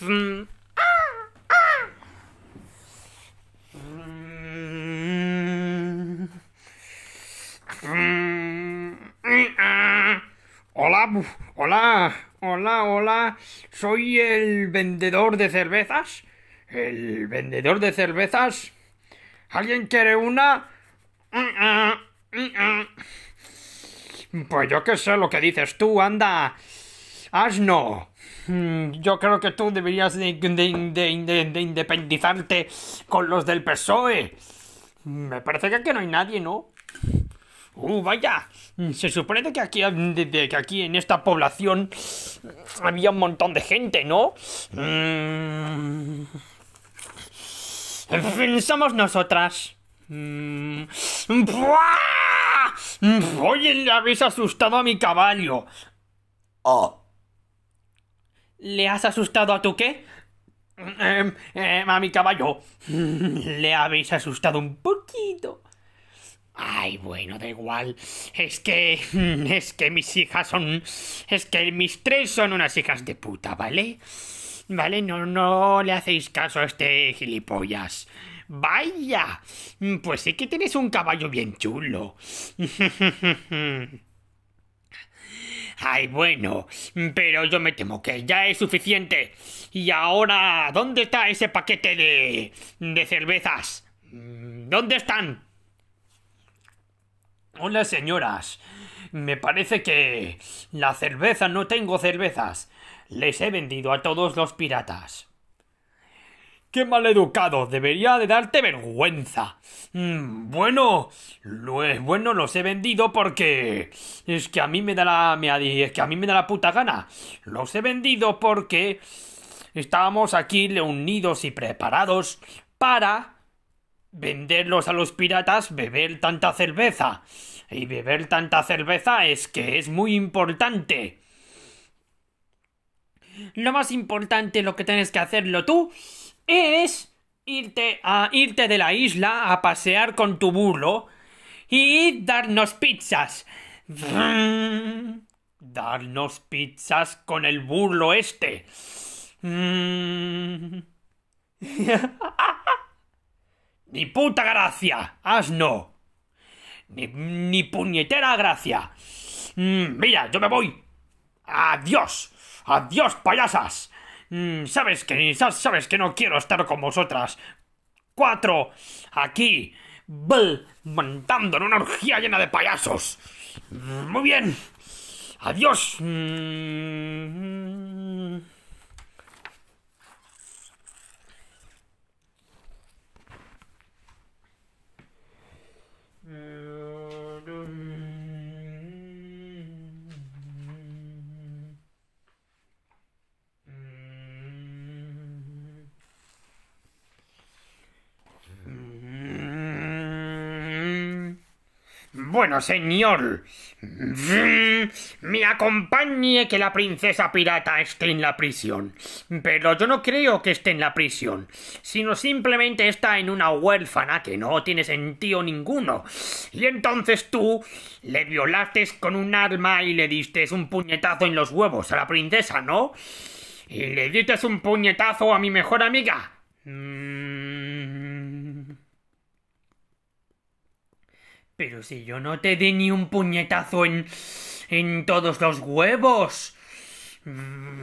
Hola, hola, hola, hola. Soy el vendedor de cervezas. El vendedor de cervezas. ¿Alguien quiere una? Pues yo qué sé lo que dices tú, anda. Asno, hmm, yo creo que tú deberías de, independizarte con los del PSOE. Me parece que aquí no hay nadie, ¿no? ¡Uh, vaya! Hmm, se supone que aquí, que aquí en esta población había un montón de gente, ¿no? Mm... Somos nosotras. Hmm. ¡Oye, le habéis asustado a mi caballo! ¡Oh! ¿Le has asustado a tu qué? Eh, eh, a mi caballo. Le habéis asustado un poquito. Ay, bueno, da igual. Es que. Es que mis hijas son. Es que mis tres son unas hijas de puta, ¿vale? Vale, no, no le hacéis caso a este gilipollas. Vaya, pues sí que tienes un caballo bien chulo. Ay, bueno, pero yo me temo que ya es suficiente. Y ahora, ¿dónde está ese paquete de... de cervezas? ¿Dónde están? Hola, señoras. Me parece que... la cerveza no tengo cervezas. Les he vendido a todos los piratas. ¡Qué maleducado! Debería de darte vergüenza. Mm, bueno, lo, bueno, los he vendido porque es que a mí me da la es que a mí me da la puta gana. Los he vendido porque estábamos aquí reunidos y preparados para venderlos a los piratas, beber tanta cerveza. Y beber tanta cerveza es que es muy importante. Lo más importante lo que tienes que hacerlo tú es irte a irte de la isla a pasear con tu burro y darnos pizzas. darnos pizzas con el burlo este. Mm. ni puta gracia, asno. Ni, puñetera gracia. Mm, mira, yo me voy. Adiós. Adiós, payasas. Mm, ¿Sabes que ¿Sabes que no quiero estar con vosotras? Cuatro, aquí, bl, montando en una orgía llena de payasos. muy bien. Adiós. Mm, mm. Bueno, señor. Mm, me acompañe que la princesa pirata esté en la prisión. Pero yo no creo que esté en la prisión, sino simplemente está en una huérfana que no tiene sentido ninguno. Y entonces tú le violaste con un arma y le diste un puñetazo en los huevos a la princesa, ¿no? Y le diste un puñetazo a mi mejor amiga. Mm, Pero si yo no te di ni un puñetazo en... en todos los huevos. Mm.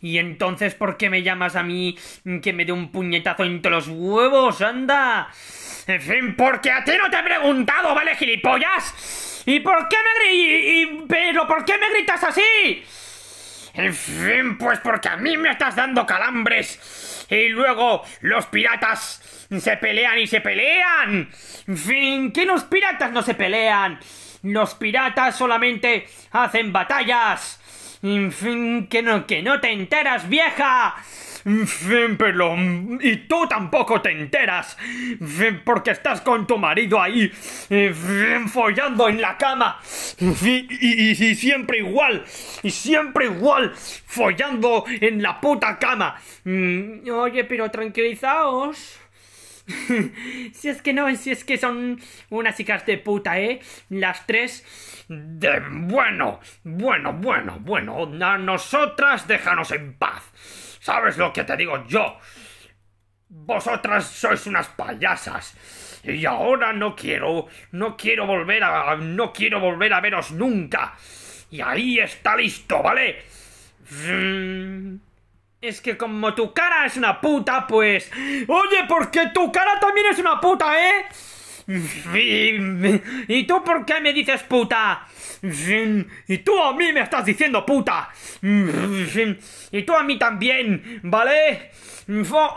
Y entonces, ¿por qué me llamas a mí que me dé un puñetazo en todos los huevos? ¡Anda! En fin, porque a ti no te he preguntado, ¿vale, gilipollas? ¿Y por qué ¿Pero por qué me gritas así? En fin, pues porque a mí me estás dando calambres y luego los piratas se pelean y se pelean. En fin, que los piratas no se pelean. Los piratas solamente hacen batallas. En fin, que no, que no te enteras, vieja pero... Y tú tampoco te enteras, porque estás con tu marido ahí, follando en la cama, y, siempre igual, y siempre igual, follando en la puta cama. Mm, oye, pero tranquilizaos. si es que no, si es que son unas chicas de puta, ¿eh? Las tres de... Bueno, bueno, bueno, bueno. A nosotras déjanos en paz. ¿Sabes lo que te digo yo? Vosotras sois unas payasas. Y ahora no quiero, no quiero volver a, no quiero volver a veros nunca. Y ahí está listo, ¿vale? Mm. Es que como tu cara es una puta, pues... Oye, porque tu cara también es una puta, ¿eh? ¿Y tú por qué me dices puta? Y tú a mí me estás diciendo puta. Y tú a mí también, ¿vale?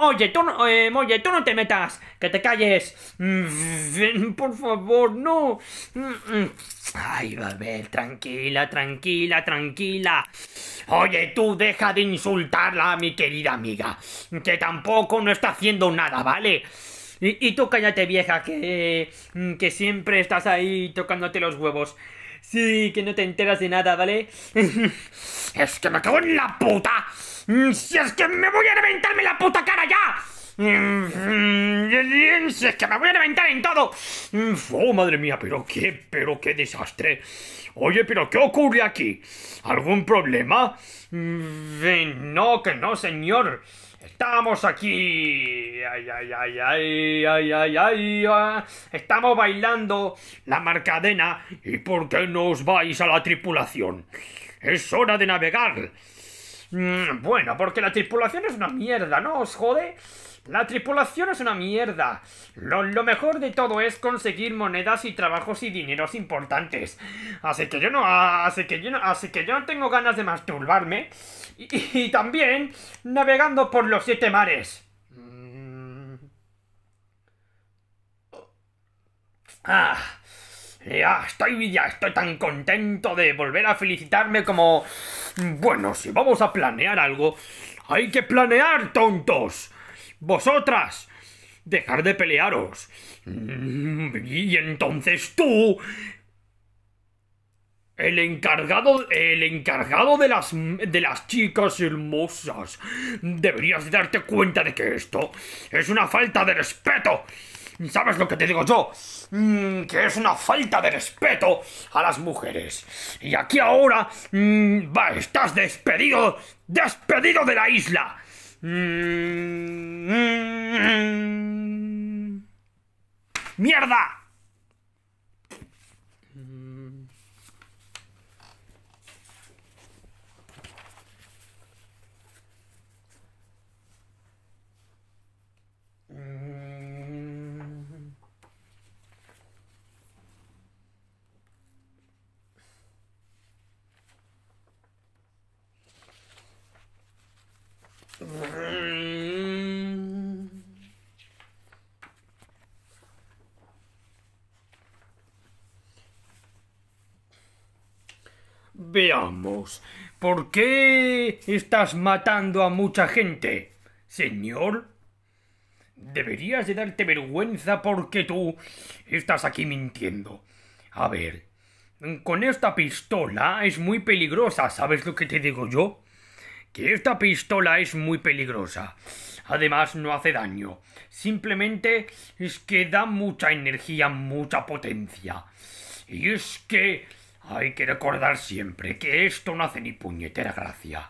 Oye, tú, no, em, oye, tú no te metas, que te calles. Por favor, no. Ay, va a ver, tranquila, tranquila, tranquila. Oye, tú deja de insultarla, mi querida amiga, que tampoco no está haciendo nada, ¿vale? Y, tú cállate vieja, que, mm, que siempre estás ahí tocándote los huevos. Sí, que no te enteras de nada, ¿vale? es que me cago en la puta. Mm, si es que me voy a reventarme la puta cara ya. Mm, si es que me voy a reventar en todo. Oh, madre mía, pero qué, pero qué desastre. Oye, pero ¿qué ocurre aquí? ¿Algún problema? No, que no, señor. Estamos aquí ay, ay, ay, ay, ay, ay, ay, ah. estamos bailando la marcadena. ¿Y por qué no os vais a la tripulación? Es hora de navegar. Mm, bueno, porque la tripulación es una mierda, ¿no os jode? La tripulación es una mierda. Lo, mejor de todo es conseguir monedas y trabajos y dineros importantes. Así que yo no, así que yo no, así que yo no tengo ganas de masturbarme. y también navegando por los siete mares. Ah, ya estoy, ya estoy tan contento de volver a felicitarme como... Bueno, si vamos a planear algo, hay que planear, tontos. Vosotras, dejar de pelearos. Mm, y entonces tú... El encargado, el encargado de las, de las chicas hermosas. Deberías darte cuenta de que esto es una falta de respeto. ¿Sabes lo que te digo yo? Mm, que es una falta de respeto a las mujeres. Y aquí ahora mm, va, estás despedido, despedido de la isla. Mm, ¡Mierda! Veamos. ¿Por qué estás matando a mucha gente, señor? Deberías de darte vergüenza porque tú estás aquí mintiendo. A ver, con esta pistola es muy peligrosa, ¿sabes lo que te digo yo? Que esta pistola es muy peligrosa. Además no hace daño. Simplemente es que da mucha energía, mucha potencia. Y es que hay que recordar siempre que esto no hace ni puñetera gracia.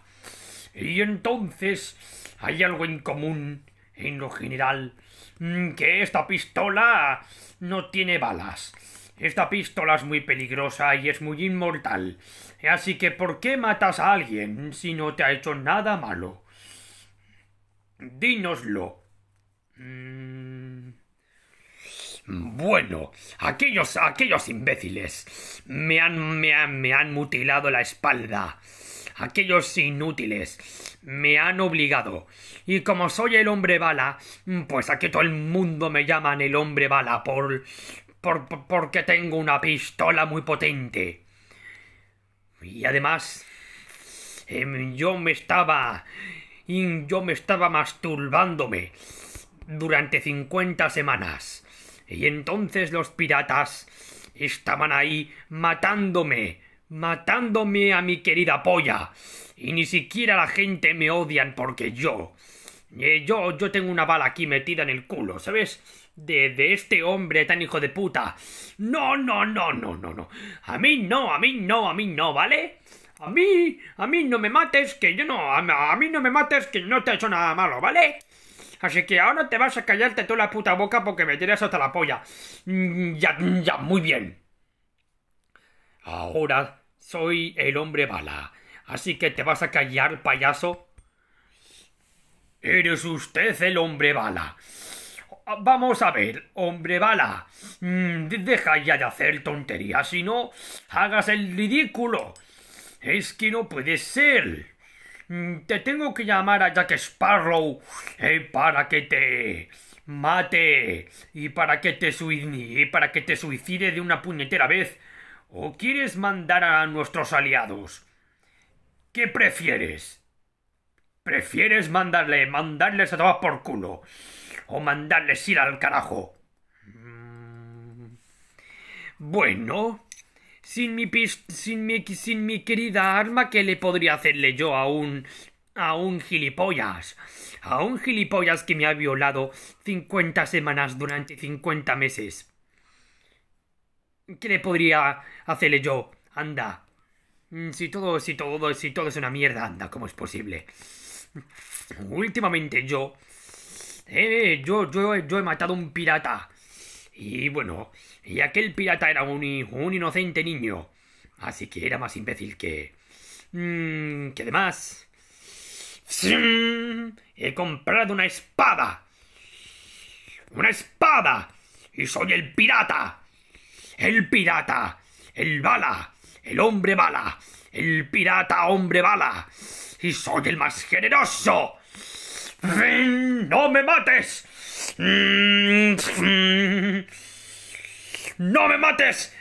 Y entonces hay algo en común, en lo general, mm, que esta pistola no tiene balas. Esta pistola es muy peligrosa y es muy inmortal. Así que ¿por qué matas a alguien si no te ha hecho nada malo? Dínoslo. Bueno, aquellos, aquellos imbéciles me han, me han, mutilado la espalda. Aquellos inútiles me han obligado. Y como soy el hombre bala, pues aquí todo el mundo me llaman el hombre bala por, por, porque tengo una pistola muy potente. Y además, em, yo me estaba, yo me estaba masturbándome durante 50 semanas. Y entonces los piratas estaban ahí matándome, matándome a mi querida polla. Y ni siquiera la gente me odian porque yo... Eh, yo, yo tengo una bala aquí metida en el culo, ¿sabes? De, de, este hombre tan hijo de puta. No, no, no, no, no, no. A mí no, a mí no, a mí no, ¿vale? A mí, a mí no me mates, que yo no, a, a mí no me mates, que no te he hecho nada malo, ¿vale? Así que ahora te vas a callarte toda la puta boca porque me tiras hasta la polla. Mm, ya, ya, muy bien. Ahora soy el hombre bala. Así que te vas a callar, payaso. Eres usted el hombre bala. Vamos a ver, hombre bala. Mm, deja ya de hacer tonterías, si no, hagas el ridículo. Es que no puede ser. Mm, te tengo que llamar a Jack Sparrow eh, para que te mate y para que te para que te suicide de una puñetera vez. ¿O quieres mandar a nuestros aliados? ¿Qué prefieres? ¿Prefieres mandarle, mandarles a tomar por culo? ¿O mandarles ir al carajo? Mm. Bueno, sin mi, sin mi, sin mi querida arma, ¿qué le podría hacerle yo a un a un gilipollas, a un gilipollas que me ha violado 50 semanas durante 50 meses. ¿Qué le podría hacerle yo? Anda. Mm, si todo, si todo, si todo es una mierda, anda, ¿cómo es posible? Últimamente yo... Eh, yo, yo, yo he matado un pirata. Y bueno, y aquel pirata era un, un inocente niño. Así que era más imbécil que... Mmm, que demás. He comprado una espada. Una espada. Y soy el pirata. El pirata. El bala. El hombre bala. El pirata hombre bala. Y soy el más generoso. ¡No me mates! Mm, ¡No me mates!